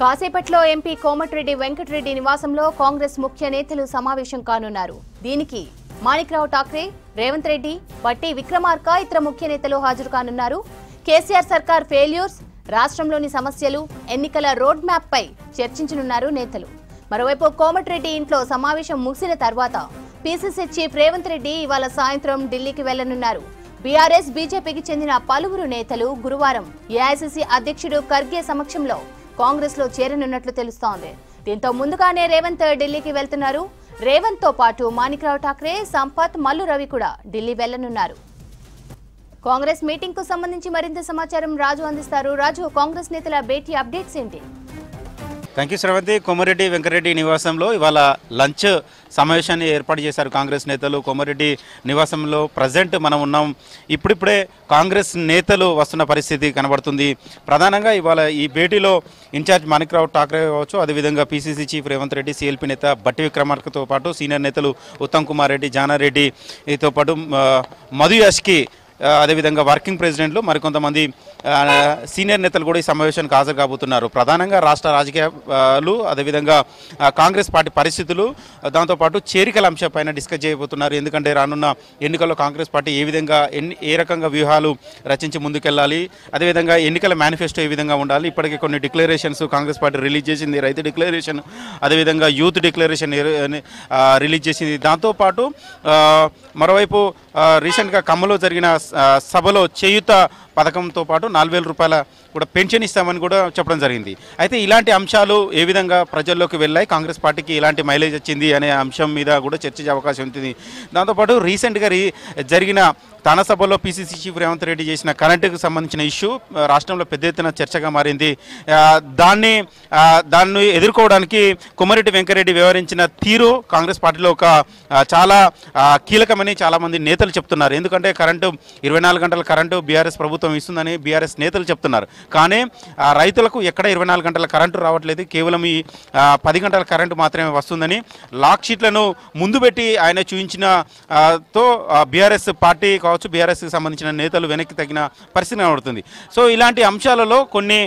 కాసేపట్లో ఎంపీ కోమటిరెడ్డి వెంకటరెడ్డి నివాసంలో కాంగ్రెస్ ముఖ్య నేతలు సమావేశం కానున్నారు దీనికి మాణిక్రావు ఠాక్రే రేవంత్ రెడ్డి బట్టి విక్రమార్క ఇతర ముఖ్య నేతలు హాజరు కానున్నారు కేసీఆర్ సర్కార్ ఫెయిల్యూర్స్ రాష్ట్రంలోని సమస్యలు ఎన్నికల రోడ్ మ్యాప్పై చర్చించనున్నారు నేతలు మరోవైపు కోమటిరెడ్డి ఇంట్లో సమావేశం ముగిసిన తర్వాత పీసీసీ చీఫ్ రేవంత్ రెడ్డి ఇవాళ సాయంత్రం ఢిల్లీకి వెళ్లనున్నారు బీఆర్ఎస్ బీజేపీకి చెందిన పలువురు నేతలు గురువారం ఏఐసిసి అధ్యక్షుడు ఖర్గే సమక్షంలో కాంగ్రెస్ లో చేరనున్నట్లు తెలుస్తోంది దీంతో ముందుగానే రేవంత్ ఢిల్లీకి వెళ్తున్నారు రేవంత్ తో పాటు మాణిక్రావు ఠాక్రే సంపత్ మల్లు రవి కూడా ఢిల్లీ వెళ్లనున్నారు కాంగ్రెస్ మీటింగ్ కు సంబంధించి మరింత సమాచారం రాజు అందిస్తారు రాజు కాంగ్రెస్ నేతల భేటీ అప్డేట్స్ ఏంటి థ్యాంక్ యూ శ్రవంతి కొమరెడ్డి వెంకరెడ్డి నివాసంలో ఇవాళ లంచ్ సమావేశాన్ని ఏర్పాటు చేశారు కాంగ్రెస్ నేతలు కొమ్మరెడ్డి నివాసంలో ప్రజెంట్ మనం ఉన్నాం ఇప్పుడిప్పుడే కాంగ్రెస్ నేతలు వస్తున్న పరిస్థితి కనబడుతుంది ప్రధానంగా ఇవాళ ఈ భేటీలో ఇన్ఛార్జ్ మాణిక్రావు ఠాక్రే కావచ్చు అదేవిధంగా PCC chief Revanth Reddy CLP నేత బట్టి విక్రమార్కతో పాటు సీనియర్ నేతలు ఉత్తమ్ కుమార్ రెడ్డి జానారెడ్డితో పాటు మధు యాష్కి అదేవిధంగా వర్కింగ్ ప్రెసిడెంట్లు మరికొంతమంది సీనియర్ నేతలు కూడా ఈ సమావేశానికి హాజరు కాబోతున్నారు ప్రధానంగా రాష్ట్ర రాజకీయాలు అదేవిధంగా కాంగ్రెస్ పార్టీ పరిస్థితులు దాంతోపాటు చేరికల అంశంపైన డిస్కస్ చేయబోతున్నారు ఎందుకంటే రానున్న ఎన్నికల్లో కాంగ్రెస్ పార్టీ ఏ విధంగా ఎన్ని ఏ రకంగా వ్యూహాలు రచించి ముందుకెళ్ళాలి అదేవిధంగా ఎన్నికల మేనిఫెస్టో ఏ విధంగా ఉండాలి ఇప్పటికే కొన్ని డిక్లరేషన్స్ కాంగ్రెస్ పార్టీ రిలీజ్ చేసింది రైతు డిక్లరేషన్ అదేవిధంగా యూత్ డిక్లరేషన్ రిలీజ్ చేసింది దాంతోపాటు మరోవైపు రీసెంట్గా కమ్మలో జరిగిన సభలో చేయుత పథకంతో పాటు నాలుగు రూపాయల కూడా పెన్షన్ ఇస్తామని కూడా చెప్పడం జరిగింది అయితే ఇలాంటి అంశాలు ఏ విధంగా ప్రజల్లోకి వెళ్ళాయి కాంగ్రెస్ పార్టీకి ఇలాంటి మైలేజ్ వచ్చింది అనే అంశం మీద కూడా చర్చించే అవకాశం ఉంటుంది దాంతోపాటు రీసెంట్గా రీ జరిగిన తన సభలో పీసీసీ చీఫ్ రేవంత్ రెడ్డి చేసిన కరెంటుకు సంబంధించిన ఇష్యూ రాష్ట్రంలో పెద్ద ఎత్తున చర్చగా మారింది దాన్ని దాన్ని ఎదుర్కోవడానికి కొమ్మరెడ్డి వెంకరెడ్డి వివరించిన తీరు కాంగ్రెస్ పార్టీలో ఒక చాలా కీలకమని చాలామంది నేతలు చెప్తున్నారు ఎందుకంటే కరెంటు ఇరవై నాలుగు గంటల కరెంటు బీఆర్ఎస్ ప్రభుత్వం ఇస్తుందని బీఆర్ఎస్ నేతలు చెప్తున్నారు కానీ రైతులకు ఎక్కడ ఇరవై నాలుగు గంటల కరెంటు రావట్లేదు కేవలం ఈ పది గంటల కరెంటు మాత్రమే వస్తుందని లాక్ షీట్లను ముందు పెట్టి ఆయన చూపించిన తో బీఆర్ఎస్ పార్టీ కావచ్చు బీఆర్ఎస్కి సంబంధించిన నేతలు వెనక్కి తగిన పరిస్థితి కనబడుతుంది సో ఇలాంటి అంశాలలో కొన్ని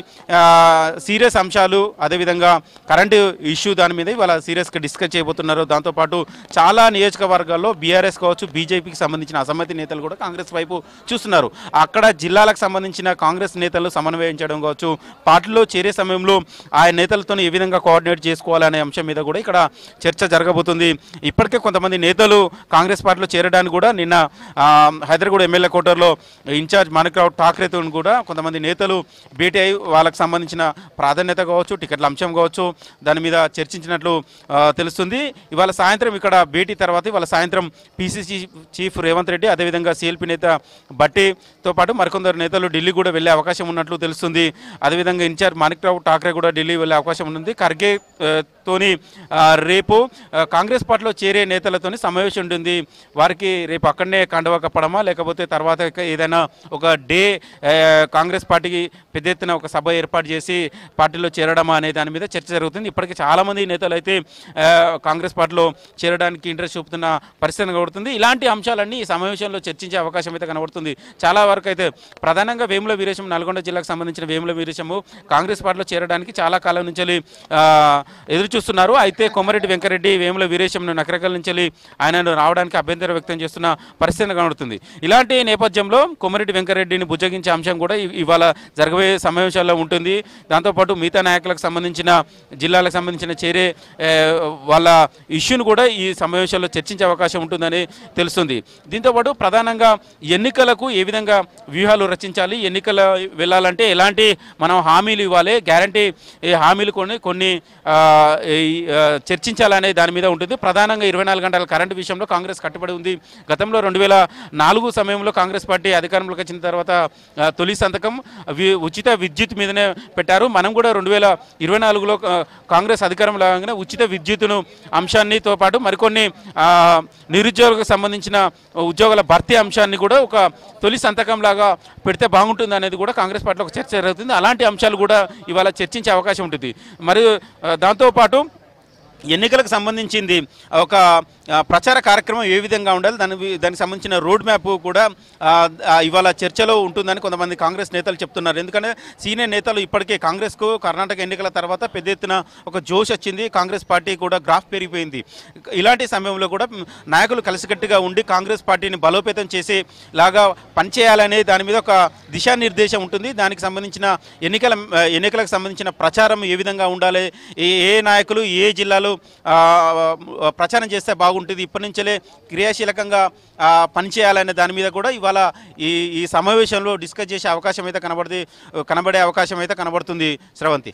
సీరియస్ అంశాలు అదేవిధంగా కరెంటు ఇష్యూ దాని మీద ఇవాళ సీరియస్గా డిస్కస్ చేయబోతున్నారు దాంతోపాటు చాలా నియోజకవర్గాల్లో బీఆర్ఎస్ కావచ్చు బీజేపీకి సంబంధించిన అసమ్మతి నేతలు కూడా కాంగ్రెస్ వైపు చూస్తున్నారు అక్కడ జిల్లాలకు సంబంధించిన కాంగ్రెస్ నేతలు సమన్వయించడం కావచ్చు పార్టీలో చేరే సమయంలో ఆ నేతలతో ఏ విధంగా కోఆర్డినేట్ చేసుకోవాలనే అంశం మీద కూడా ఇక్కడ చర్చ జరగబోతుంది ఇప్పటికే కొంతమంది నేతలు కాంగ్రెస్ పార్టీలో చేరడానికి కూడా నిన్న కాదర్గూడ ఎమ్మెల్యే కోటర్లో ఇన్ఛార్జ్ మాణిక్రావు ఠాక్రేతో కూడా కొంతమంది నేతలు భేటీ అయి వాళ్ళకు సంబంధించిన ప్రాధాన్యత కావచ్చు టికెట్ల అంశం కావచ్చు దాని మీద చర్చించినట్లు తెలుస్తుంది ఇవాళ సాయంత్రం ఇక్కడ భేటీ తర్వాత ఇవాళ సాయంత్రం పీసీసీ చీఫ్ రేవంత్ రెడ్డి అదేవిధంగా సిఎల్పి నేత భట్టితో పాటు మరికొందరు నేతలు ఢిల్లీ కూడా వెళ్ళే అవకాశం ఉన్నట్లు తెలుస్తుంది అదేవిధంగా ఇన్ఛార్జ్ మాణిక్రావు ఠాక్రే కూడా ఢిల్లీ వెళ్ళే అవకాశం ఉంది ఖర్గే తోని రేపు కాంగ్రెస్ పార్టీలో చేరే నేతలతో సమావేశం ఉంటుంది వారికి రేపు అక్కడనే కండవ కప్పడమా చేస్తామా లేకపోతే తర్వాత ఏదైనా ఒక డే కాంగ్రెస్ పార్టీకి పెద్ద ఎత్తున ఒక సభ ఏర్పాటు చేసి పార్టీలో చేరడమా అనే దాని మీద చర్చ జరుగుతుంది ఇప్పటికీ చాలామంది నేతలు అయితే కాంగ్రెస్ పార్టీలో చేరడానికి ఇంట్రెస్ట్ చూపుతున్న పరిస్థితి కనబడుతుంది ఇలాంటి అంశాలన్నీ ఈ సమావేశంలో చర్చించే అవకాశం అయితే కనబడుతుంది చాలా వరకు అయితే ప్రధానంగా వేముల వీరేశం నల్గొండ జిల్లాకు సంబంధించిన వేముల వీరేశము కాంగ్రెస్ పార్టీలో చేరడానికి చాలా కాలం నుంచి ఎదురు చూస్తున్నారు అయితే కొమ్మరెడ్డి వెంకరెడ్డి వేముల వీరేశంను నకరకల నుంచి ఆయనను రావడానికి అభ్యంతరం వ్యక్తం చేస్తున్న పరిస్థితి కనబడుతుంది ఇలాంటి నేపథ్యంలో కొమ్మరెడ్డి వెంకరెడ్డిని బుజ్జగించే అంశం కూడా ఇవాళ జరగబోయే సమావేశాల్లో ఉంటుంది దాంతోపాటు మిగతా నాయకులకు సంబంధించిన జిల్లాలకు సంబంధించిన చేరే వాళ్ళ ఇష్యూను కూడా ఈ సమావేశాల్లో చర్చించే అవకాశం ఉంటుందని తెలుస్తుంది దీంతోపాటు ప్రధానంగా ఎన్నికలకు ఏ విధంగా వ్యూహాలు రచించాలి ఎన్నికల వెళ్ళాలంటే ఎలాంటి మనం హామీలు ఇవ్వాలి గ్యారంటీ హామీలు కొన్ని కొన్ని చర్చించాలనే దాని మీద ఉంటుంది ప్రధానంగా ఇరవై గంటల కరెంటు విషయంలో కాంగ్రెస్ కట్టుబడి ఉంది గతంలో రెండు వేల నాలుగు సమయంలో కాంగ్రెస్ పార్టీ అధికారంలోకి వచ్చిన తర్వాత తొలి సంతకం ఉచిత విద్యుత్ మీదనే పెట్టారు మనం కూడా రెండు వేల ఇరవై నాలుగులో కాంగ్రెస్ అధికారం లాగానే ఉచిత విద్యుత్ను అంశాన్నితో పాటు మరికొన్ని నిరుద్యోగులకు సంబంధించిన ఉద్యోగాల భర్తీ అంశాన్ని కూడా ఒక తొలి సంతకం లాగా పెడితే బాగుంటుంది అనేది కూడా కాంగ్రెస్ పార్టీలో ఒక చర్చ జరుగుతుంది అలాంటి అంశాలు కూడా ఇవాళ చర్చించే అవకాశం ఉంటుంది మరియు దాంతోపాటు ఎన్నికలకు సంబంధించింది ఒక ప్రచార కార్యక్రమం ఏ విధంగా ఉండాలి దాని దానికి సంబంధించిన రోడ్ మ్యాప్ కూడా ఇవాళ చర్చలో ఉంటుందని కొంతమంది కాంగ్రెస్ నేతలు చెప్తున్నారు ఎందుకంటే సీనియర్ నేతలు ఇప్పటికే కాంగ్రెస్కు కర్ణాటక ఎన్నికల తర్వాత పెద్ద ఎత్తున ఒక జోష్ వచ్చింది కాంగ్రెస్ పార్టీ కూడా గ్రాఫ్ పెరిగిపోయింది ఇలాంటి సమయంలో కూడా నాయకులు కలిసికట్టుగా ఉండి కాంగ్రెస్ పార్టీని బలోపేతం చేసే లాగా పనిచేయాలనే దాని మీద ఒక దిశానిర్దేశం ఉంటుంది దానికి సంబంధించిన ఎన్నికల ఎన్నికలకు సంబంధించిన ప్రచారం ఏ విధంగా ఉండాలి ఏ నాయకులు ఏ జిల్లాలో వాళ్ళు ప్రచారం చేస్తే బాగుంటుంది ఇప్పటి నుంచే క్రియాశీలకంగా పనిచేయాలనే దాని మీద కూడా ఇవాళ ఈ ఈ సమావేశంలో డిస్కస్ చేసే అవకాశం అయితే కనబడి కనబడే అవకాశం అయితే కనబడుతుంది శ్రవంతి